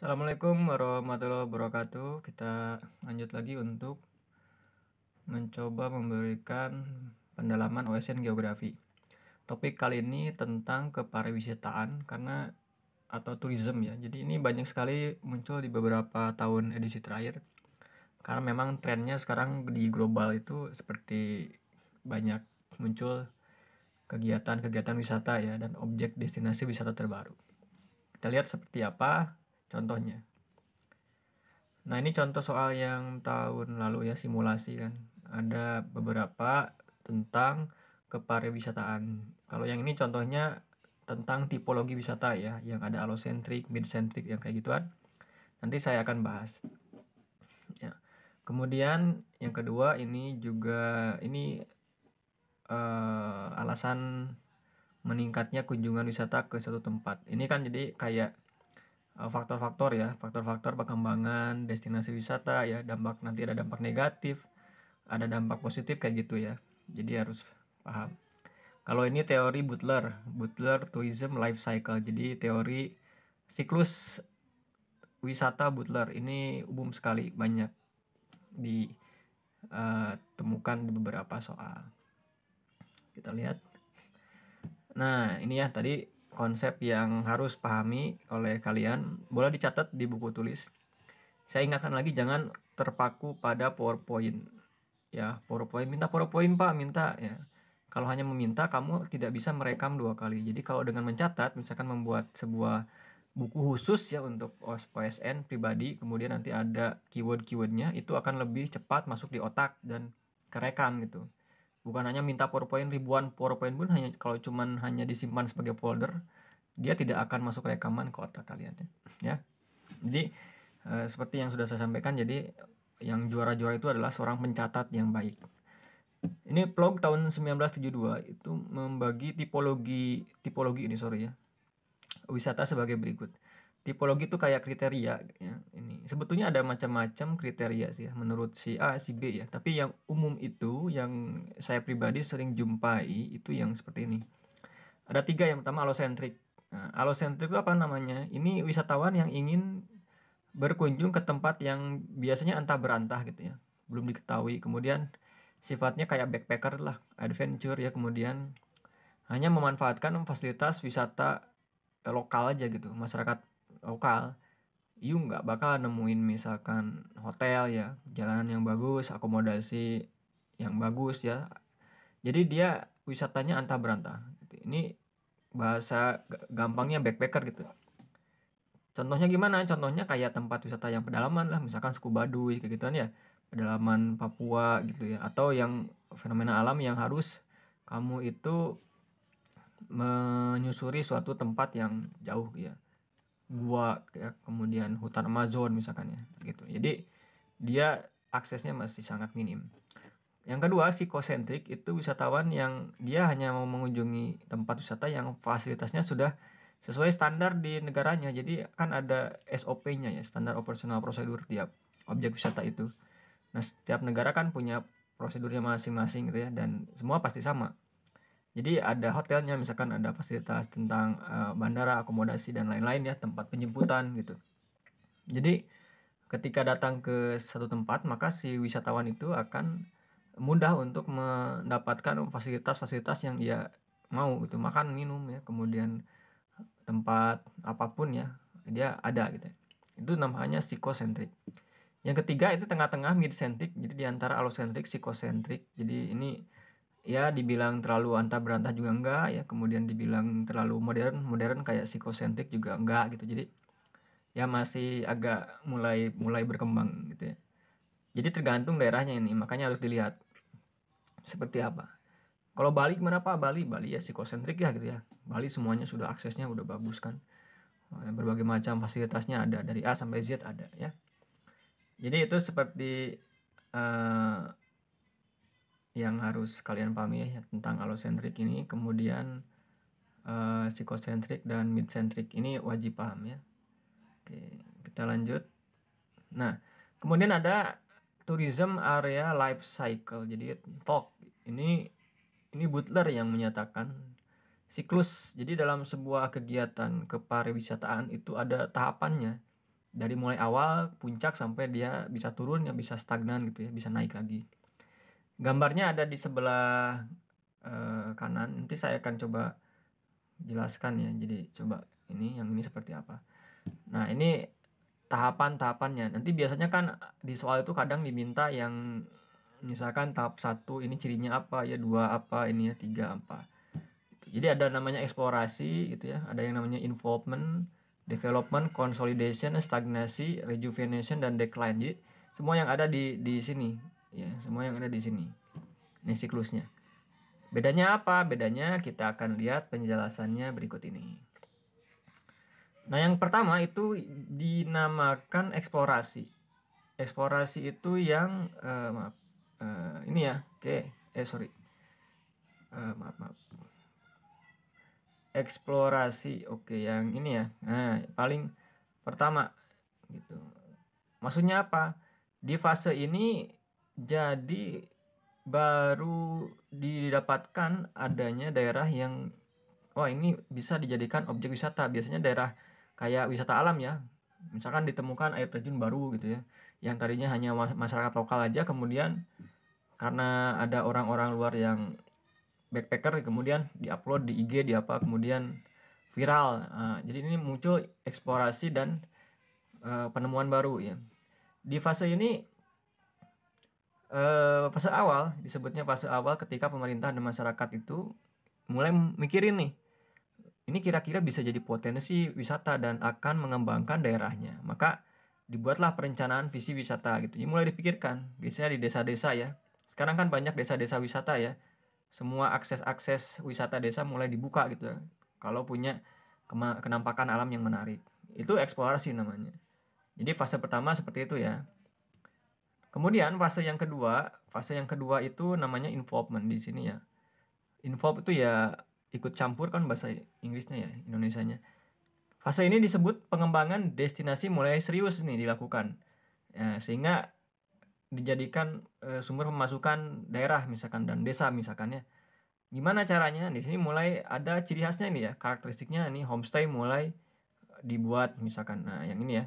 Assalamualaikum warahmatullahi wabarakatuh. Kita lanjut lagi untuk mencoba memberikan pendalaman OSN Geografi. Topik kali ini tentang kepariwisataan karena atau tourism ya. Jadi ini banyak sekali muncul di beberapa tahun edisi terakhir. Karena memang trennya sekarang di global itu seperti banyak muncul kegiatan-kegiatan wisata ya dan objek destinasi wisata terbaru. Kita lihat seperti apa contohnya. Nah, ini contoh soal yang tahun lalu ya, simulasi kan. Ada beberapa tentang kepariwisataan. Kalau yang ini contohnya tentang tipologi wisata ya, yang ada alocentrik, midcentric, yang kayak gituan. Nanti saya akan bahas. Ya. Kemudian yang kedua ini juga ini uh, alasan meningkatnya kunjungan wisata ke satu tempat. Ini kan jadi kayak Eh, faktor-faktor ya, faktor-faktor perkembangan destinasi wisata ya, dampak nanti ada dampak negatif, ada dampak positif kayak gitu ya. Jadi harus paham. Kalau ini teori Butler, Butler Tourism Life Cycle. Jadi teori siklus wisata Butler ini umum sekali banyak ditemukan eh, di beberapa soal. Kita lihat. Nah, ini ya tadi konsep yang harus pahami oleh kalian. Boleh dicatat di buku tulis. Saya ingatkan lagi jangan terpaku pada PowerPoint. Ya, PowerPoint minta PowerPoint Pak, minta ya. Kalau hanya meminta kamu tidak bisa merekam dua kali. Jadi kalau dengan mencatat misalkan membuat sebuah buku khusus ya untuk OSN pribadi kemudian nanti ada keyword-keywordnya itu akan lebih cepat masuk di otak dan kerekam gitu bukan hanya minta PowerPoint ribuan PowerPoint pun hanya kalau cuman hanya disimpan sebagai folder dia tidak akan masuk rekaman ke otak kalian ya jadi e, seperti yang sudah saya sampaikan jadi yang juara-juara itu adalah seorang pencatat yang baik ini vlog tahun 1972 itu membagi tipologi tipologi ini sorry ya wisata sebagai berikut tipologi itu kayak kriteria ya ini sebetulnya ada macam-macam kriteria sih ya, menurut si A si B ya tapi yang umum itu yang saya pribadi sering jumpai itu yang seperti ini ada tiga yang pertama alosentrik nah, alosentrik itu apa namanya ini wisatawan yang ingin berkunjung ke tempat yang biasanya entah berantah gitu ya belum diketahui kemudian sifatnya kayak backpacker lah adventure ya kemudian hanya memanfaatkan fasilitas wisata lokal aja gitu masyarakat lokal you nggak bakal nemuin misalkan hotel ya jalanan yang bagus akomodasi yang bagus ya jadi dia wisatanya antah berantah ini bahasa gampangnya backpacker gitu contohnya gimana contohnya kayak tempat wisata yang pedalaman lah misalkan suku baduy kayak gituan ya pedalaman Papua gitu ya atau yang fenomena alam yang harus kamu itu menyusuri suatu tempat yang jauh ya gua ya, kemudian hutan Amazon misalkan ya gitu jadi dia aksesnya masih sangat minim yang kedua psikosentrik itu wisatawan yang dia hanya mau mengunjungi tempat wisata yang fasilitasnya sudah sesuai standar di negaranya jadi kan ada SOP-nya ya standar operasional prosedur tiap objek wisata itu nah setiap negara kan punya prosedurnya masing-masing gitu ya dan semua pasti sama jadi ada hotelnya, misalkan ada fasilitas tentang uh, bandara, akomodasi dan lain-lain ya, tempat penjemputan gitu. Jadi ketika datang ke satu tempat, maka si wisatawan itu akan mudah untuk mendapatkan fasilitas-fasilitas yang ia mau gitu, makan, minum ya, kemudian tempat apapun ya, dia ada gitu. Itu namanya psikosentrik. Yang ketiga itu tengah-tengah mid-centric, jadi di antara psikosentrik. Jadi ini ya dibilang terlalu antah berantah juga enggak ya kemudian dibilang terlalu modern modern kayak psikosentrik juga enggak gitu jadi ya masih agak mulai mulai berkembang gitu ya jadi tergantung daerahnya ini makanya harus dilihat seperti apa kalau Bali gimana Pak Bali Bali ya psikosentrik ya gitu ya Bali semuanya sudah aksesnya udah bagus kan eh, berbagai macam fasilitasnya ada dari A sampai Z ada ya jadi itu seperti eh, yang harus kalian pahami ya, ya tentang alosentrik ini kemudian uh, eh, psikosentrik dan midcentric ini wajib paham ya oke kita lanjut nah kemudian ada tourism area life cycle jadi talk ini ini Butler yang menyatakan siklus jadi dalam sebuah kegiatan kepariwisataan itu ada tahapannya dari mulai awal puncak sampai dia bisa turun ya bisa stagnan gitu ya bisa naik lagi gambarnya ada di sebelah uh, kanan nanti saya akan coba jelaskan ya jadi coba ini yang ini seperti apa nah ini tahapan-tahapannya nanti biasanya kan di soal itu kadang diminta yang misalkan tahap satu ini cirinya apa ya dua apa ini ya tiga apa gitu. jadi ada namanya eksplorasi gitu ya ada yang namanya involvement development consolidation stagnasi rejuvenation dan decline jadi semua yang ada di di sini ya semua yang ada di sini ini siklusnya bedanya apa bedanya kita akan lihat penjelasannya berikut ini nah yang pertama itu dinamakan eksplorasi eksplorasi itu yang uh, maaf uh, ini ya oke okay. eh sorry uh, maaf maaf eksplorasi oke okay, yang ini ya nah paling pertama gitu maksudnya apa di fase ini jadi baru didapatkan adanya daerah yang wah oh, ini bisa dijadikan objek wisata. Biasanya daerah kayak wisata alam ya. Misalkan ditemukan air terjun baru gitu ya. Yang tadinya hanya masyarakat lokal aja kemudian karena ada orang-orang luar yang backpacker kemudian diupload di IG di apa kemudian viral. Nah, jadi ini muncul eksplorasi dan uh, penemuan baru ya. Di fase ini uh, fase awal disebutnya fase awal ketika pemerintah dan masyarakat itu mulai mikirin nih ini kira-kira bisa jadi potensi wisata dan akan mengembangkan daerahnya maka dibuatlah perencanaan visi wisata gitu jadi mulai dipikirkan biasanya di desa-desa ya sekarang kan banyak desa-desa wisata ya semua akses-akses wisata desa mulai dibuka gitu ya. kalau punya kenampakan alam yang menarik itu eksplorasi namanya jadi fase pertama seperti itu ya Kemudian fase yang kedua, fase yang kedua itu namanya involvement di sini ya. Involve itu ya ikut campur kan bahasa Inggrisnya ya, Indonesianya. Fase ini disebut pengembangan destinasi mulai serius nih dilakukan. Ya, sehingga dijadikan e, sumber pemasukan daerah misalkan dan desa misalkan ya. Gimana caranya? Di sini mulai ada ciri khasnya ini ya, karakteristiknya nih homestay mulai dibuat misalkan. Nah, yang ini ya.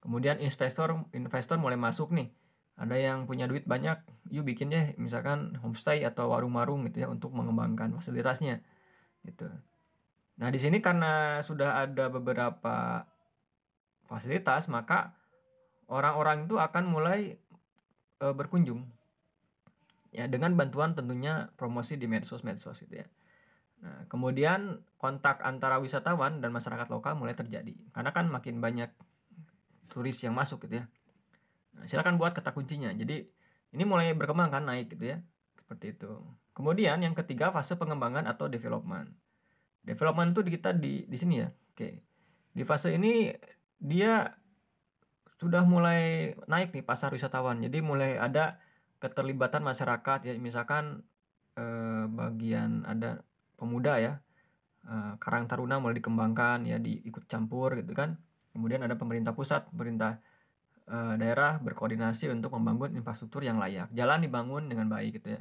Kemudian investor investor mulai masuk nih ada yang punya duit banyak yuk bikin deh misalkan homestay atau warung-warung gitu ya untuk mengembangkan fasilitasnya gitu nah di sini karena sudah ada beberapa fasilitas maka orang-orang itu akan mulai e, berkunjung ya dengan bantuan tentunya promosi di medsos-medsos gitu ya nah kemudian kontak antara wisatawan dan masyarakat lokal mulai terjadi karena kan makin banyak turis yang masuk gitu ya silahkan silakan buat kata kuncinya. Jadi ini mulai berkembang kan naik gitu ya. Seperti itu. Kemudian yang ketiga fase pengembangan atau development. Development itu kita di di sini ya. Oke. Di fase ini dia sudah mulai naik nih pasar wisatawan. Jadi mulai ada keterlibatan masyarakat ya misalkan eh, bagian ada pemuda ya eh, Karang Taruna mulai dikembangkan ya di ikut campur gitu kan kemudian ada pemerintah pusat pemerintah Eh, daerah berkoordinasi untuk membangun infrastruktur yang layak. Jalan dibangun dengan baik gitu ya.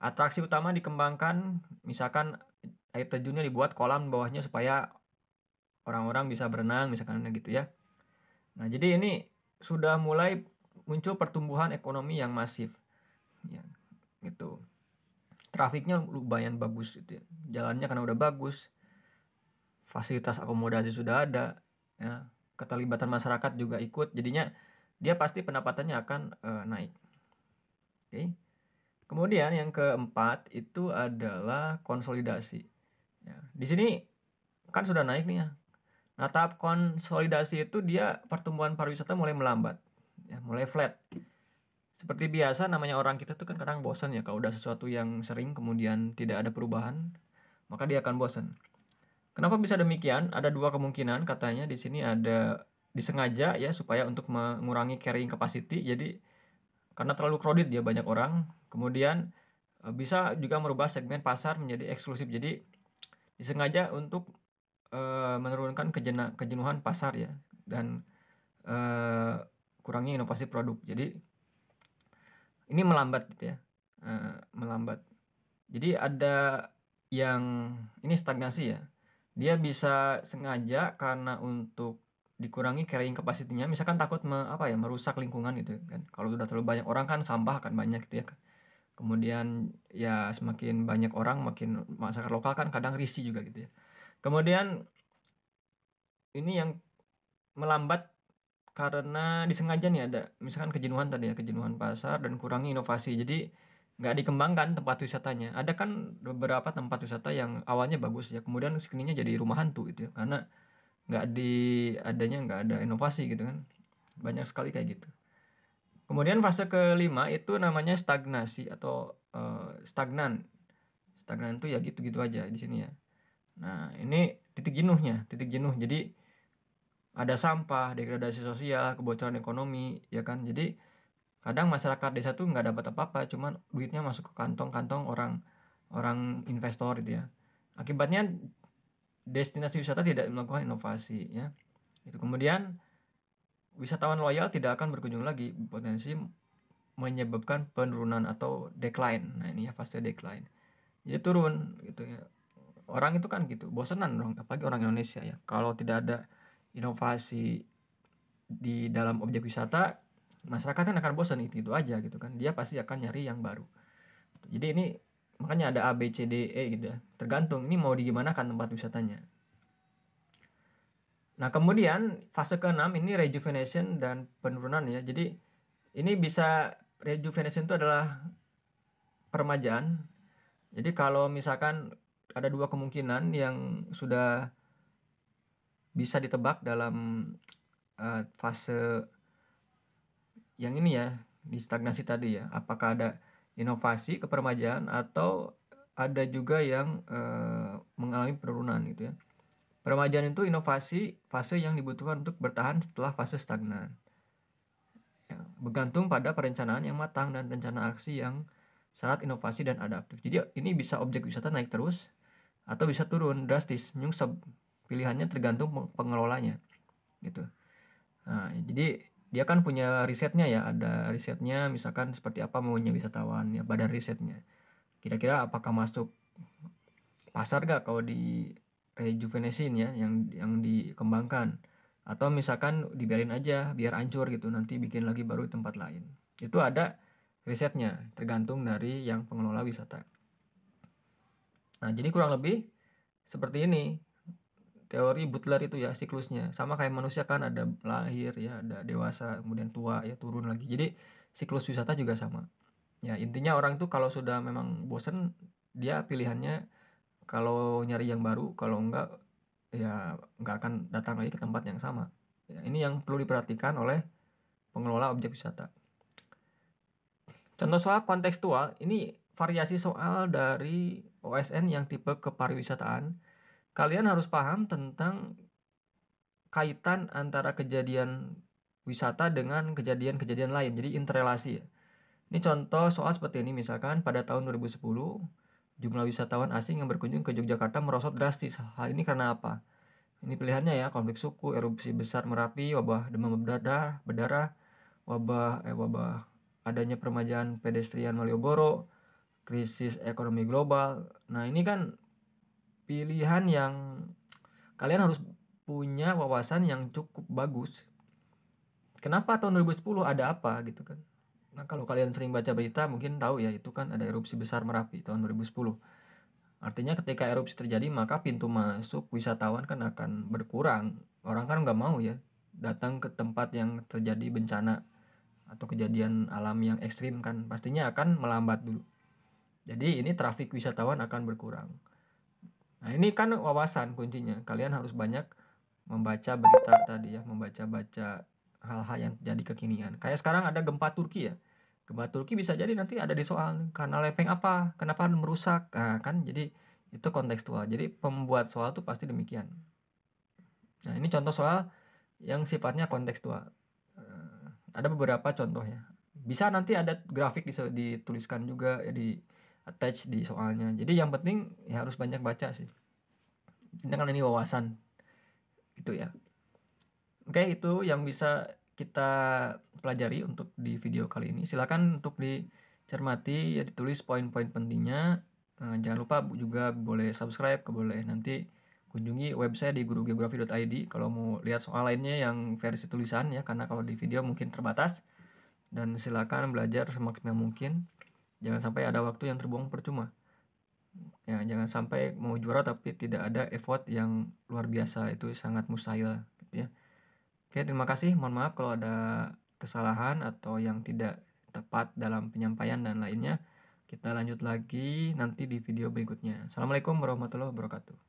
Atraksi utama dikembangkan, misalkan air terjunnya dibuat kolam bawahnya supaya orang-orang bisa berenang misalkan gitu ya. Nah, jadi ini sudah mulai muncul pertumbuhan ekonomi yang masif. Ya, gitu. Trafiknya lumayan bagus gitu ya. Jalannya karena udah bagus. Fasilitas akomodasi sudah ada, ya. Keterlibatan masyarakat juga ikut. Jadinya dia pasti pendapatannya akan uh, naik. Oke. Kemudian yang keempat itu adalah konsolidasi. Ya, di sini kan sudah naik nih ya. Nah tahap konsolidasi itu dia pertumbuhan pariwisata mulai melambat, ya, mulai flat. Seperti biasa namanya orang kita tuh kan kadang bosan ya kalau udah sesuatu yang sering kemudian tidak ada perubahan, maka dia akan bosan. Kenapa bisa demikian? Ada dua kemungkinan katanya di sini ada disengaja ya supaya untuk mengurangi carrying capacity jadi karena terlalu crowded ya banyak orang kemudian eh, bisa juga merubah segmen pasar menjadi eksklusif jadi disengaja untuk e, menurunkan kejena, kejenuhan pasar ya dan e, eh, kurangnya inovasi produk jadi ini melambat gitu ya e, melambat jadi ada yang ini stagnasi ya dia bisa sengaja karena untuk dikurangi carrying kapasitinya misalkan takut me, apa ya merusak lingkungan gitu kan kalau sudah terlalu banyak orang kan sampah akan banyak gitu ya kemudian ya semakin banyak orang makin masyarakat lokal kan kadang risih juga gitu ya kemudian ini yang melambat karena disengaja nih ada misalkan kejenuhan tadi ya kejenuhan pasar dan kurangi inovasi jadi nggak dikembangkan tempat wisatanya ada kan beberapa tempat wisata yang awalnya bagus ya kemudian sekininya jadi rumah hantu gitu ya karena nggak di adanya nggak ada inovasi gitu kan banyak sekali kayak gitu kemudian fase kelima itu namanya stagnasi atau uh, stagnan stagnan itu ya gitu-gitu aja di sini ya nah ini titik jenuhnya titik jenuh jadi ada sampah degradasi sosial kebocoran ekonomi ya kan jadi kadang masyarakat desa tuh nggak dapat apa-apa cuman duitnya masuk ke kantong-kantong orang orang investor gitu ya akibatnya destinasi wisata tidak melakukan inovasi ya itu kemudian wisatawan loyal tidak akan berkunjung lagi potensi menyebabkan penurunan atau decline nah ini ya fase decline jadi turun gitu ya orang itu kan gitu bosenan dong apalagi orang Indonesia ya kalau tidak ada inovasi di dalam objek wisata masyarakat kan akan bosan itu itu aja gitu kan dia pasti akan nyari yang baru jadi ini makanya ada A B C D E gitu ya tergantung ini mau digimanakan tempat wisatanya nah kemudian fase keenam ini rejuvenation dan penurunan ya jadi ini bisa rejuvenation itu adalah permajaan jadi kalau misalkan ada dua kemungkinan yang sudah bisa ditebak dalam uh, fase yang ini ya di stagnasi tadi ya apakah ada inovasi kepermajaan atau ada juga yang e, mengalami penurunan gitu ya. Peremajaan itu inovasi fase yang dibutuhkan untuk bertahan setelah fase stagnan. Ya, bergantung pada perencanaan yang matang dan rencana aksi yang syarat inovasi dan adaptif. Jadi ini bisa objek wisata naik terus atau bisa turun drastis. Nyungsep pilihannya tergantung pengelolanya gitu. Nah, jadi dia kan punya risetnya ya ada risetnya misalkan seperti apa maunya wisatawan ya badan risetnya kira-kira apakah masuk pasar gak kalau di rejuvenation ya yang yang dikembangkan atau misalkan dibiarin aja biar hancur gitu nanti bikin lagi baru di tempat lain itu ada risetnya tergantung dari yang pengelola wisata nah jadi kurang lebih seperti ini teori Butler itu ya siklusnya sama kayak manusia kan ada lahir ya ada dewasa kemudian tua ya turun lagi jadi siklus wisata juga sama ya intinya orang itu kalau sudah memang bosen dia pilihannya kalau nyari yang baru kalau enggak ya enggak akan datang lagi ke tempat yang sama ya, ini yang perlu diperhatikan oleh pengelola objek wisata contoh soal kontekstual ini variasi soal dari OSN yang tipe kepariwisataan kalian harus paham tentang kaitan antara kejadian wisata dengan kejadian-kejadian lain. Jadi interelasi ya. Ini contoh soal seperti ini misalkan pada tahun 2010 jumlah wisatawan asing yang berkunjung ke Yogyakarta merosot drastis. Hal ini karena apa? Ini pilihannya ya, konflik suku, erupsi besar Merapi, wabah demam berdarah, berdarah, wabah eh wabah adanya permajaan pedestrian Malioboro, krisis ekonomi global. Nah, ini kan pilihan yang kalian harus punya wawasan yang cukup bagus. Kenapa tahun 2010 ada apa gitu kan? Nah, kalau kalian sering baca berita mungkin tahu ya itu kan ada erupsi besar Merapi tahun 2010. Artinya ketika erupsi terjadi maka pintu masuk wisatawan kan akan berkurang. Orang kan nggak mau ya datang ke tempat yang terjadi bencana atau kejadian alam yang ekstrim kan pastinya akan melambat dulu. Jadi ini trafik wisatawan akan berkurang. Nah, ini kan wawasan kuncinya. Kalian harus banyak membaca berita tadi ya, membaca-baca hal-hal yang jadi kekinian. Kayak sekarang ada gempa Turki ya. Gempa Turki bisa jadi nanti ada di soal karena lepeng apa, kenapa merusak. Nah, kan jadi itu kontekstual. Jadi pembuat soal tuh pasti demikian. Nah, ini contoh soal yang sifatnya kontekstual. Eh, ada beberapa contohnya. Bisa nanti ada grafik dituliskan juga ya di attach di soalnya jadi yang penting ya harus banyak baca sih dengan ini wawasan gitu ya oke itu yang bisa kita pelajari untuk di video kali ini silahkan untuk dicermati ya ditulis poin-poin pentingnya eh, jangan lupa juga boleh subscribe ke boleh nanti kunjungi website di gurugeografi.id kalau mau lihat soal lainnya yang versi tulisan ya karena kalau di video mungkin terbatas dan silakan belajar semaksimal mungkin Jangan sampai ada waktu yang terbuang percuma. Ya, jangan sampai mau juara tapi tidak ada effort yang luar biasa itu sangat mustahil gitu ya. Oke, terima kasih. Mohon maaf kalau ada kesalahan atau yang tidak tepat dalam penyampaian dan lainnya. Kita lanjut lagi nanti di video berikutnya. Assalamualaikum warahmatullahi wabarakatuh.